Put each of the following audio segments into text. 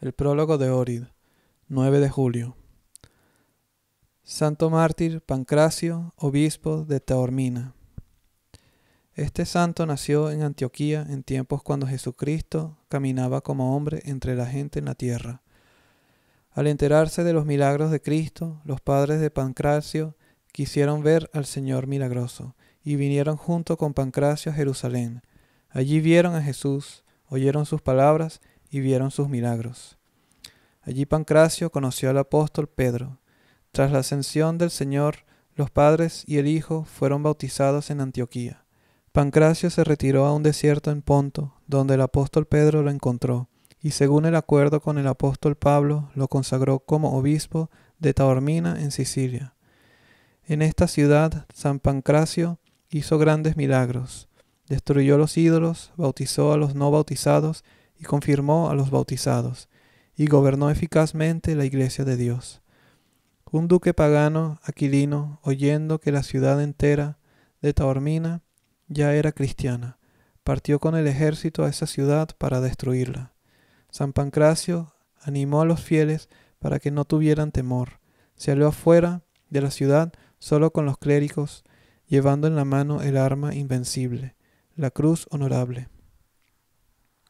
El prólogo de Orid, 9 de julio. Santo mártir Pancracio, obispo de Taormina. Este santo nació en Antioquía en tiempos cuando Jesucristo caminaba como hombre entre la gente en la tierra. Al enterarse de los milagros de Cristo, los padres de Pancracio quisieron ver al Señor milagroso y vinieron junto con Pancracio a Jerusalén. Allí vieron a Jesús, oyeron sus palabras y vieron sus milagros. Allí Pancracio conoció al apóstol Pedro. Tras la ascensión del Señor, los padres y el Hijo fueron bautizados en Antioquía. Pancracio se retiró a un desierto en Ponto, donde el apóstol Pedro lo encontró, y según el acuerdo con el apóstol Pablo, lo consagró como obispo de Taormina en Sicilia. En esta ciudad, San Pancracio hizo grandes milagros, destruyó los ídolos, bautizó a los no bautizados y confirmó a los bautizados, y gobernó eficazmente la iglesia de Dios. Un duque pagano, Aquilino, oyendo que la ciudad entera de Taormina ya era cristiana, partió con el ejército a esa ciudad para destruirla. San Pancracio animó a los fieles para que no tuvieran temor. Se afuera de la ciudad solo con los clérigos, llevando en la mano el arma invencible, la cruz honorable.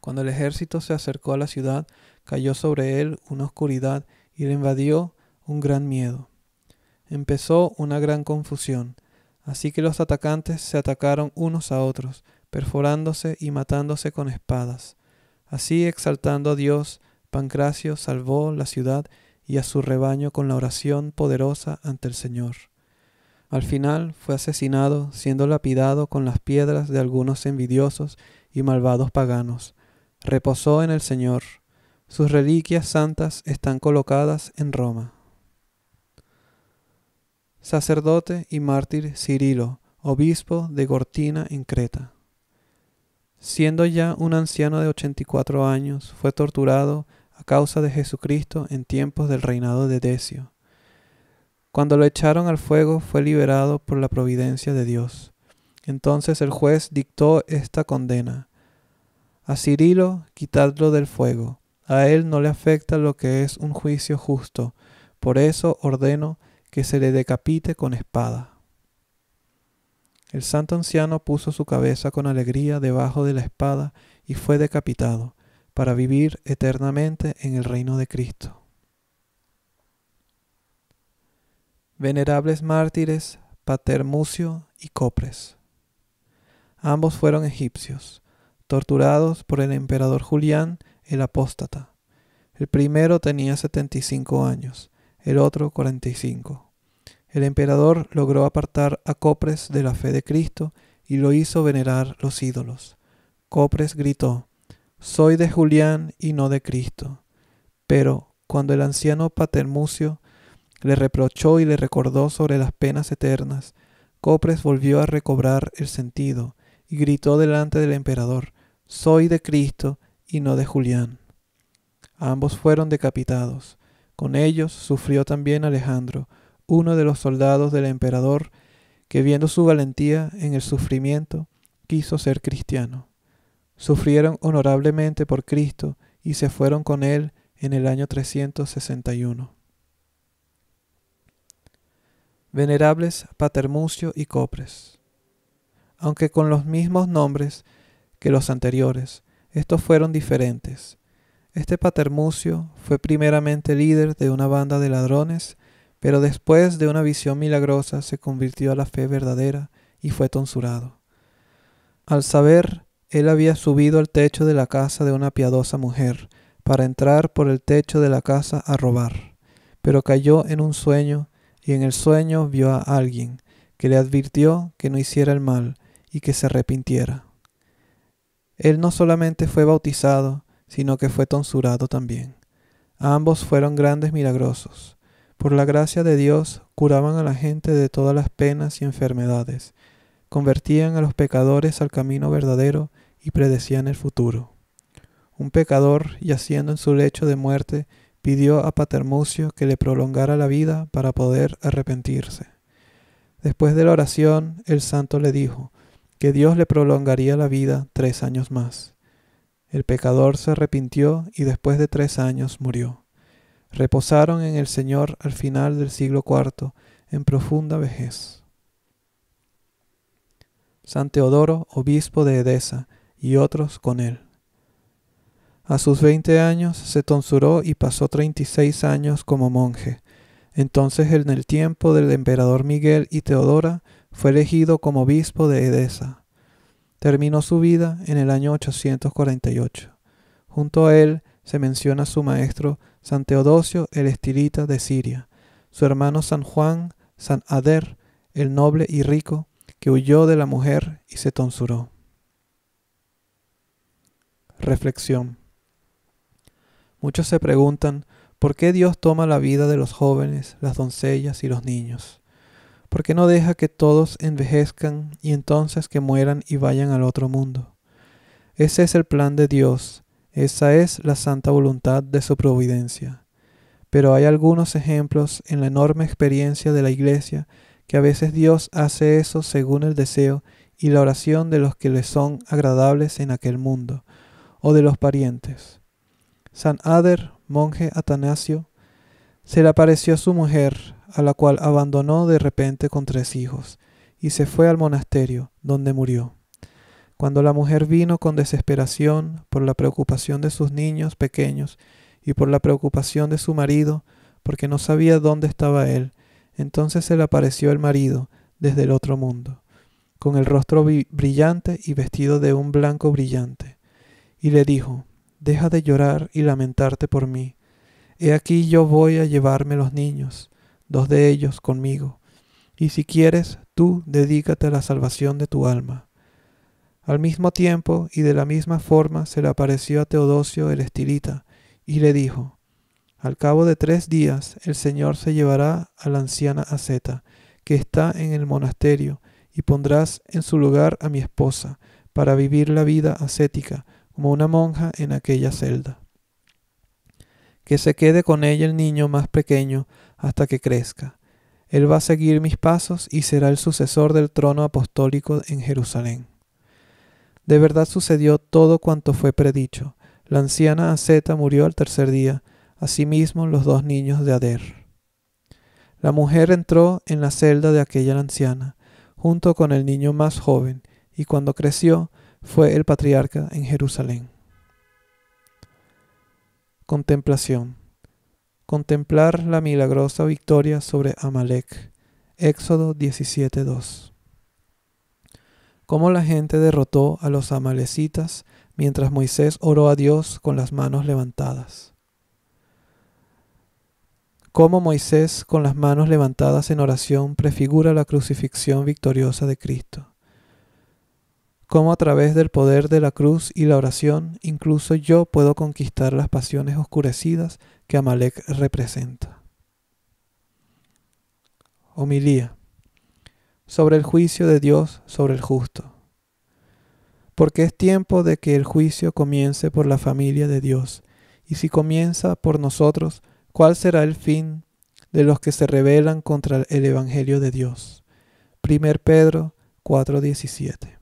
Cuando el ejército se acercó a la ciudad, cayó sobre él una oscuridad y le invadió un gran miedo. Empezó una gran confusión, así que los atacantes se atacaron unos a otros, perforándose y matándose con espadas. Así, exaltando a Dios, Pancracio salvó la ciudad y a su rebaño con la oración poderosa ante el Señor. Al final fue asesinado, siendo lapidado con las piedras de algunos envidiosos y malvados paganos, reposó en el Señor. Sus reliquias santas están colocadas en Roma. Sacerdote y mártir Cirilo, obispo de Gortina en Creta. Siendo ya un anciano de 84 años, fue torturado a causa de Jesucristo en tiempos del reinado de Decio. Cuando lo echaron al fuego fue liberado por la providencia de Dios. Entonces el juez dictó esta condena a Cirilo, quitadlo del fuego. A él no le afecta lo que es un juicio justo. Por eso ordeno que se le decapite con espada. El santo anciano puso su cabeza con alegría debajo de la espada y fue decapitado, para vivir eternamente en el reino de Cristo. Venerables mártires, Pater Mucio y Copres. Ambos fueron egipcios torturados por el emperador Julián el apóstata. El primero tenía 75 años, el otro 45. El emperador logró apartar a Copres de la fe de Cristo y lo hizo venerar los ídolos. Copres gritó, Soy de Julián y no de Cristo. Pero cuando el anciano Patermucio le reprochó y le recordó sobre las penas eternas, Copres volvió a recobrar el sentido y gritó delante del emperador, soy de Cristo y no de Julián. Ambos fueron decapitados. Con ellos sufrió también Alejandro, uno de los soldados del emperador, que viendo su valentía en el sufrimiento, quiso ser cristiano. Sufrieron honorablemente por Cristo y se fueron con él en el año 361. Venerables Patermucio y Copres. Aunque con los mismos nombres, que los anteriores. Estos fueron diferentes. Este patermucio fue primeramente líder de una banda de ladrones, pero después de una visión milagrosa se convirtió a la fe verdadera y fue tonsurado. Al saber, él había subido al techo de la casa de una piadosa mujer, para entrar por el techo de la casa a robar, pero cayó en un sueño, y en el sueño vio a alguien, que le advirtió que no hiciera el mal y que se arrepintiera. Él no solamente fue bautizado, sino que fue tonsurado también. Ambos fueron grandes milagrosos. Por la gracia de Dios curaban a la gente de todas las penas y enfermedades, convertían a los pecadores al camino verdadero y predecían el futuro. Un pecador, yaciendo en su lecho de muerte, pidió a Patermucio que le prolongara la vida para poder arrepentirse. Después de la oración, el santo le dijo, que Dios le prolongaría la vida tres años más. El pecador se arrepintió y después de tres años murió. Reposaron en el Señor al final del siglo IV, en profunda vejez. San Teodoro, obispo de Edesa, y otros con él. A sus veinte años se tonsuró y pasó treinta y seis años como monje. Entonces en el tiempo del emperador Miguel y Teodora fue elegido como obispo de Edesa. Terminó su vida en el año 848. Junto a él se menciona su maestro San Teodosio el Estilita de Siria, su hermano San Juan, San Ader, el noble y rico, que huyó de la mujer y se tonsuró. Reflexión. Muchos se preguntan por qué Dios toma la vida de los jóvenes, las doncellas y los niños qué no deja que todos envejezcan y entonces que mueran y vayan al otro mundo. Ese es el plan de Dios, esa es la santa voluntad de su providencia. Pero hay algunos ejemplos en la enorme experiencia de la Iglesia que a veces Dios hace eso según el deseo y la oración de los que le son agradables en aquel mundo, o de los parientes. San Ader, monje Atanasio, se le apareció a su mujer, a la cual abandonó de repente con tres hijos, y se fue al monasterio, donde murió. Cuando la mujer vino con desesperación por la preocupación de sus niños pequeños y por la preocupación de su marido, porque no sabía dónde estaba él, entonces se le apareció el marido desde el otro mundo, con el rostro brillante y vestido de un blanco brillante, y le dijo, Deja de llorar y lamentarte por mí. He aquí yo voy a llevarme los niños dos de ellos conmigo, y si quieres, tú dedícate a la salvación de tu alma. Al mismo tiempo y de la misma forma se le apareció a Teodosio el estilita, y le dijo, Al cabo de tres días el Señor se llevará a la anciana asceta, que está en el monasterio, y pondrás en su lugar a mi esposa, para vivir la vida ascética, como una monja en aquella celda que se quede con ella el niño más pequeño hasta que crezca. Él va a seguir mis pasos y será el sucesor del trono apostólico en Jerusalén. De verdad sucedió todo cuanto fue predicho. La anciana Aseta murió al tercer día, asimismo los dos niños de Ader. La mujer entró en la celda de aquella anciana, junto con el niño más joven, y cuando creció fue el patriarca en Jerusalén. Contemplación. Contemplar la milagrosa victoria sobre Amalek. Éxodo 17:2. Cómo la gente derrotó a los amalecitas mientras Moisés oró a Dios con las manos levantadas. Cómo Moisés con las manos levantadas en oración prefigura la crucifixión victoriosa de Cristo cómo a través del poder de la cruz y la oración incluso yo puedo conquistar las pasiones oscurecidas que Amalek representa. Homilía sobre el juicio de Dios sobre el justo. Porque es tiempo de que el juicio comience por la familia de Dios, y si comienza por nosotros, ¿cuál será el fin de los que se rebelan contra el Evangelio de Dios? 1 Pedro 4:17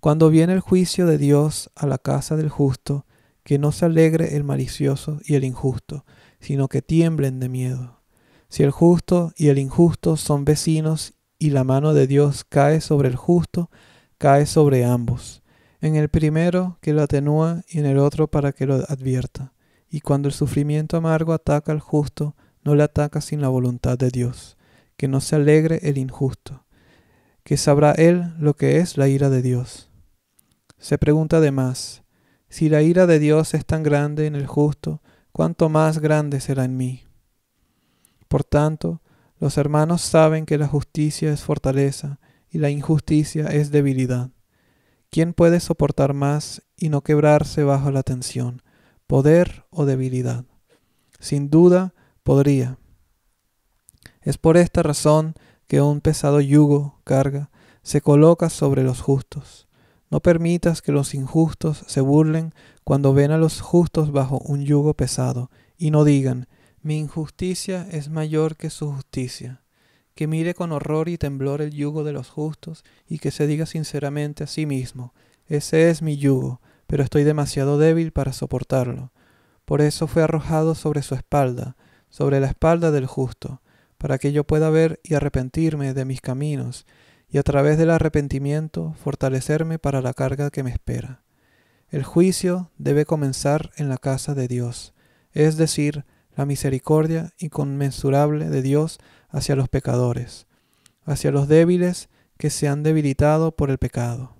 cuando viene el juicio de Dios a la casa del justo, que no se alegre el malicioso y el injusto, sino que tiemblen de miedo. Si el justo y el injusto son vecinos y la mano de Dios cae sobre el justo, cae sobre ambos, en el primero que lo atenúa y en el otro para que lo advierta. Y cuando el sufrimiento amargo ataca al justo, no le ataca sin la voluntad de Dios, que no se alegre el injusto, que sabrá él lo que es la ira de Dios se pregunta además, si la ira de Dios es tan grande en el justo, cuánto más grande será en mí. Por tanto, los hermanos saben que la justicia es fortaleza y la injusticia es debilidad. ¿Quién puede soportar más y no quebrarse bajo la tensión, poder o debilidad? Sin duda, podría. Es por esta razón que un pesado yugo, carga, se coloca sobre los justos. No permitas que los injustos se burlen cuando ven a los justos bajo un yugo pesado, y no digan, mi injusticia es mayor que su justicia. Que mire con horror y temblor el yugo de los justos, y que se diga sinceramente a sí mismo, ese es mi yugo, pero estoy demasiado débil para soportarlo. Por eso fue arrojado sobre su espalda, sobre la espalda del justo, para que yo pueda ver y arrepentirme de mis caminos, y a través del arrepentimiento fortalecerme para la carga que me espera. El juicio debe comenzar en la casa de Dios, es decir, la misericordia inconmensurable de Dios hacia los pecadores, hacia los débiles que se han debilitado por el pecado.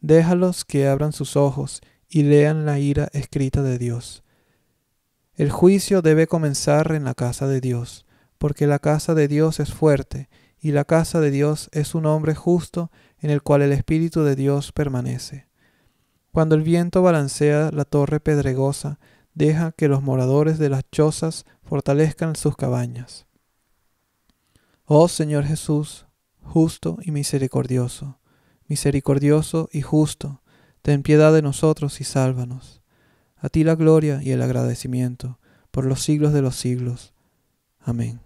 Déjalos que abran sus ojos y lean la ira escrita de Dios. El juicio debe comenzar en la casa de Dios, porque la casa de Dios es fuerte y la casa de Dios es un hombre justo en el cual el Espíritu de Dios permanece. Cuando el viento balancea la torre pedregosa, deja que los moradores de las chozas fortalezcan sus cabañas. Oh Señor Jesús, justo y misericordioso, misericordioso y justo, ten piedad de nosotros y sálvanos. A ti la gloria y el agradecimiento, por los siglos de los siglos. Amén.